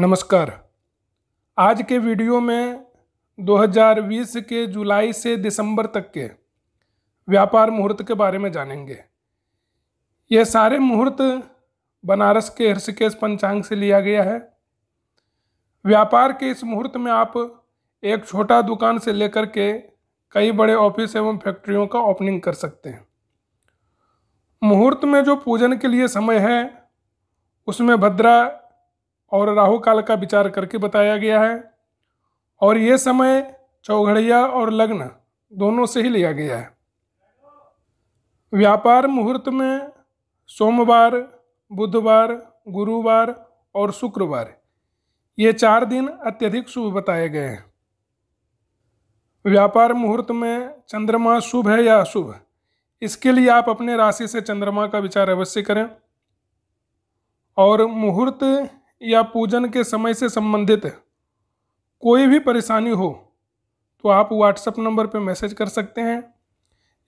नमस्कार आज के वीडियो में 2020 के जुलाई से दिसंबर तक के व्यापार मुहूर्त के बारे में जानेंगे ये सारे मुहूर्त बनारस के हृषिकेश पंचांग से लिया गया है व्यापार के इस मुहूर्त में आप एक छोटा दुकान से लेकर के कई बड़े ऑफिस एवं फैक्ट्रियों का ओपनिंग कर सकते हैं मुहूर्त में जो पूजन के लिए समय है उसमें भद्रा और राहु काल का विचार करके बताया गया है और ये समय चौघड़िया और लग्न दोनों से ही लिया गया है व्यापार मुहूर्त में सोमवार बुधवार गुरुवार और शुक्रवार ये चार दिन अत्यधिक शुभ बताए गए हैं व्यापार मुहूर्त में चंद्रमा शुभ है या अशुभ इसके लिए आप अपने राशि से चंद्रमा का विचार अवश्य करें और मुहूर्त या पूजन के समय से संबंधित कोई भी परेशानी हो तो आप व्हाट्सएप नंबर पर मैसेज कर सकते हैं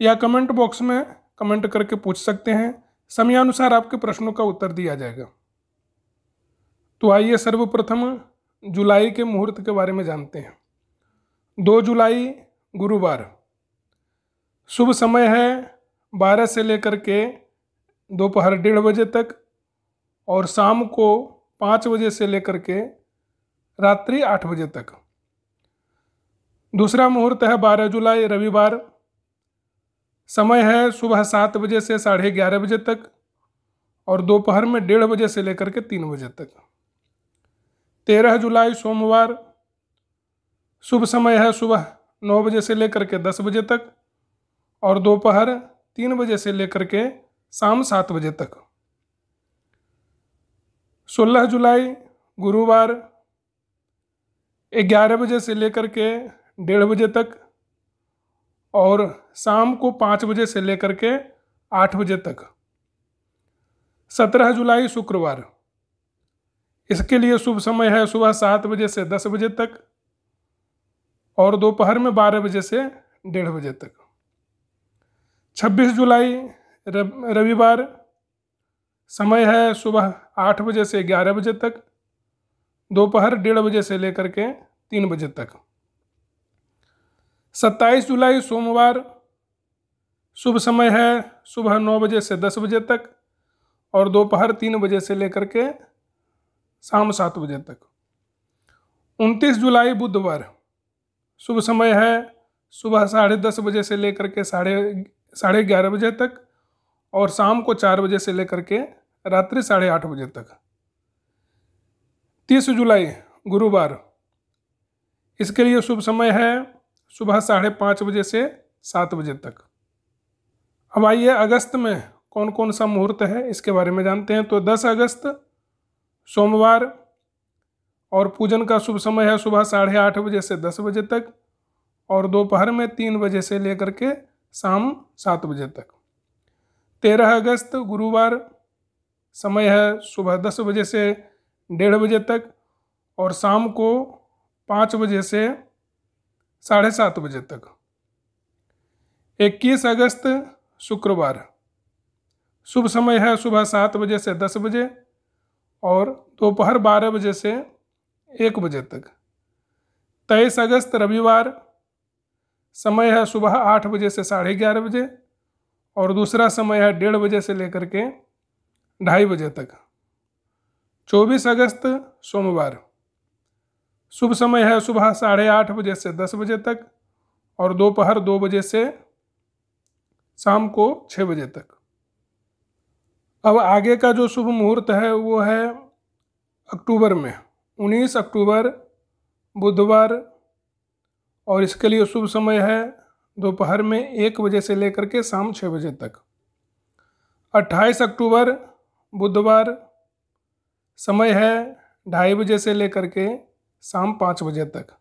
या कमेंट बॉक्स में कमेंट करके पूछ सकते हैं समयानुसार आपके प्रश्नों का उत्तर दिया जाएगा तो आइए सर्वप्रथम जुलाई के मुहूर्त के बारे में जानते हैं दो जुलाई गुरुवार शुभ समय है बारह से लेकर के दोपहर डेढ़ बजे तक और शाम को पाँच बजे से लेकर के रात्रि आठ बजे तक दूसरा मुहूर्त है बारह जुलाई रविवार समय है सुबह सात बजे से साढ़े ग्यारह बजे तक और दोपहर में डेढ़ बजे से लेकर के तीन बजे तक तेरह जुलाई सोमवार शुभ समय है सुबह नौ बजे से लेकर के दस बजे तक और दोपहर तीन बजे से लेकर के शाम सात बजे तक सोलह जुलाई गुरुवार ग्यारह बजे से लेकर के डेढ़ बजे तक और शाम को पाँच बजे से लेकर के आठ बजे तक सत्रह जुलाई शुक्रवार इसके लिए शुभ समय है सुबह सात बजे से दस बजे तक और दोपहर में बारह बजे से डेढ़ बजे तक छब्बीस जुलाई रविवार समय है सुबह आठ बजे से ग्यारह बजे तक दोपहर डेढ़ बजे से लेकर के तीन बजे तक सत्ताईस जुलाई सोमवार शुभ समय है सुबह नौ बजे से दस बजे तक और दोपहर तीन बजे से लेकर के शाम सात बजे तक उनतीस जुलाई बुधवार शुभ समय है सुबह साढ़े दस बजे से लेकर के साढ़े साढ़े ग्यारह बजे तक और शाम को चार बजे से लेकर के रात्रि साढ़े आठ बजे तक तीस जुलाई गुरुवार इसके लिए शुभ समय है सुबह साढ़े पाँच बजे से सात बजे तक अब आइए अगस्त में कौन कौन सा मुहूर्त है इसके बारे में जानते हैं तो दस अगस्त सोमवार और पूजन का शुभ समय है सुबह साढ़े आठ बजे से दस बजे तक और दोपहर में तीन बजे से लेकर के शाम सात बजे तक तेरह अगस्त गुरुवार समय है सुबह दस बजे से डेढ़ बजे तक और शाम को पाँच बजे से साढ़े सात बजे तक इक्कीस अगस्त शुक्रवार शुभ समय है सुबह सात बजे से दस बजे और दोपहर बारह बजे से एक बजे तक तेईस अगस्त रविवार समय है सुबह आठ बजे से साढ़े ग्यारह बजे और दूसरा समय है डेढ़ बजे से लेकर के ढाई बजे तक 24 अगस्त सोमवार शुभ समय है सुबह साढ़े आठ बजे से दस बजे तक और दोपहर दो, दो बजे से शाम को छः बजे तक अब आगे का जो शुभ मुहूर्त है वो है अक्टूबर में 19 अक्टूबर बुधवार और इसके लिए शुभ समय है दोपहर में एक बजे से लेकर के शाम छः बजे तक 28 अक्टूबर बुधवार समय है ढाई बजे से लेकर के शाम पाँच बजे तक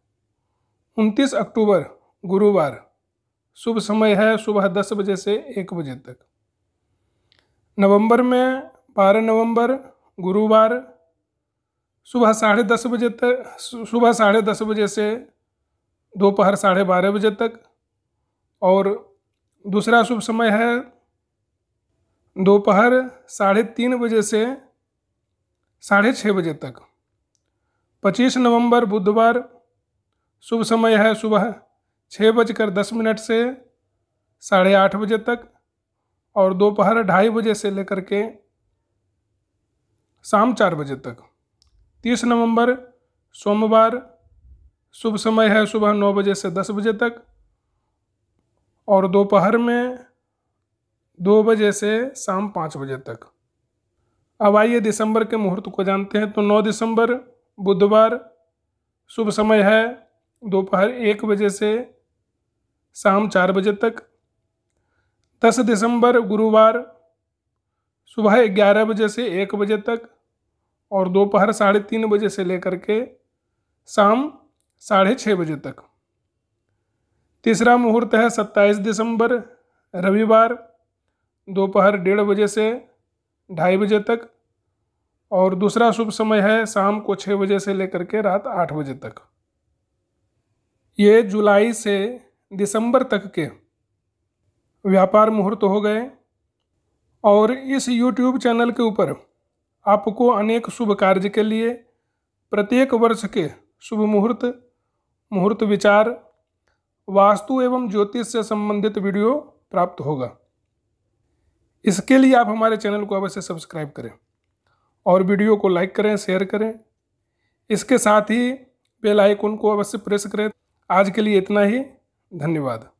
उनतीस अक्टूबर गुरुवार शुभ समय है सुबह दस बजे से एक बजे तक नवंबर में बारह नवंबर गुरुवार सुबह साढ़े दस बजे तक सुबह साढ़े दस बजे से दोपहर साढ़े बारह बजे तक और दूसरा शुभ समय है दोपहर साढ़े तीन बजे से साढ़े छः बजे तक 25 नवंबर बुधवार शुभ समय है सुबह छः बजकर दस मिनट से साढ़े आठ बजे तक और दोपहर ढाई बजे से लेकर के शाम चार बजे तक तीस नवंबर सोमवार शुभ समय है सुबह नौ बजे से दस बजे तक और दोपहर में दो बजे से शाम पाँच बजे तक अब आइए दिसंबर के मुहूर्त को जानते हैं तो नौ दिसंबर बुधवार शुभ समय है दोपहर एक बजे से शाम चार बजे तक दस दिसंबर गुरुवार सुबह ग्यारह बजे से एक बजे तक और दोपहर साढ़े तीन बजे से लेकर के शाम साढ़े छः बजे तक तीसरा मुहूर्त है सत्ताईस दिसंबर रविवार दोपहर डेढ़ बजे से ढाई बजे तक और दूसरा शुभ समय है शाम को छः बजे से लेकर के रात आठ बजे तक ये जुलाई से दिसंबर तक के व्यापार मुहूर्त हो गए और इस YouTube चैनल के ऊपर आपको अनेक शुभ कार्य के लिए प्रत्येक वर्ष के शुभ मुहूर्त मुहूर्त विचार वास्तु एवं ज्योतिष से संबंधित वीडियो प्राप्त होगा इसके लिए आप हमारे चैनल को अवश्य सब्सक्राइब करें और वीडियो को लाइक करें शेयर करें इसके साथ ही बेल आइकन को अवश्य प्रेस करें आज के लिए इतना ही धन्यवाद